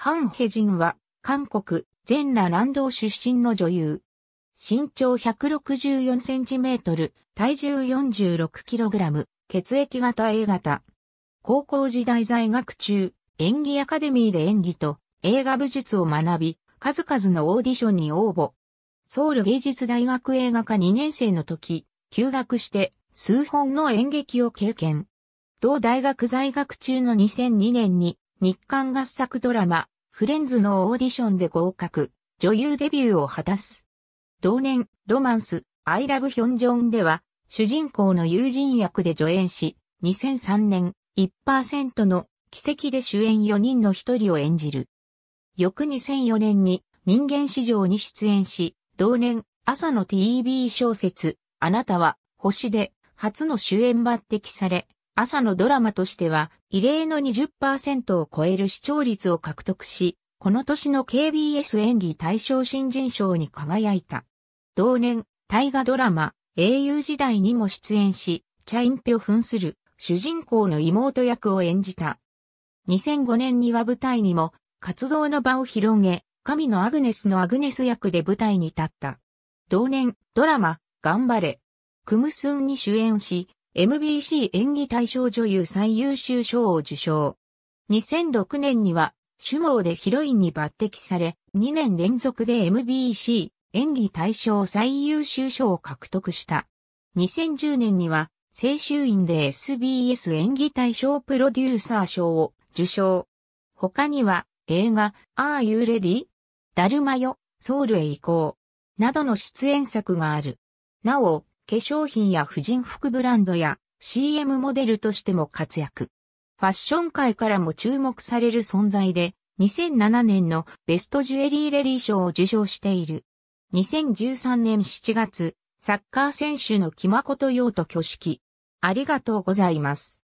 ハン・ヘジンは、韓国、全羅南道出身の女優。身長164センチメートル、体重46キログラム、血液型 A 型。高校時代在学中、演技アカデミーで演技と映画武術を学び、数々のオーディションに応募。ソウル芸術大学映画科2年生の時、休学して数本の演劇を経験。同大学在学中の2002年に日韓合作ドラマ、フレンズのオーディションで合格、女優デビューを果たす。同年、ロマンス、アイラブヒョンジョンでは、主人公の友人役で助演し、2003年、1%の奇跡で主演4人の一人を演じる。翌2004年に人間史上に出演し、同年、朝の TV 小説、あなたは、星で、初の主演抜擢され、朝のドラマとしては異例の20%を超える視聴率を獲得し、この年の KBS 演技大賞新人賞に輝いた。同年、大河ドラマ、英雄時代にも出演し、チャインピョ扮する主人公の妹役を演じた。2005年には舞台にも活動の場を広げ、神のアグネスのアグネス役で舞台に立った。同年、ドラマ、頑張れ。クムスンに主演し、MBC 演技大賞女優最優秀賞を受賞。2006年には、首脳でヒロインに抜擢され、2年連続で MBC 演技大賞最優秀賞を獲得した。2010年には、青春院で SBS 演技大賞プロデューサー賞を受賞。他には、映画、Are You Ready? だるまよ、ソウルへ行こう。などの出演作がある。なお、化粧品や婦人服ブランドや CM モデルとしても活躍。ファッション界からも注目される存在で、2007年のベストジュエリーレディー賞を受賞している。2013年7月、サッカー選手の木誠用と挙式。ありがとうございます。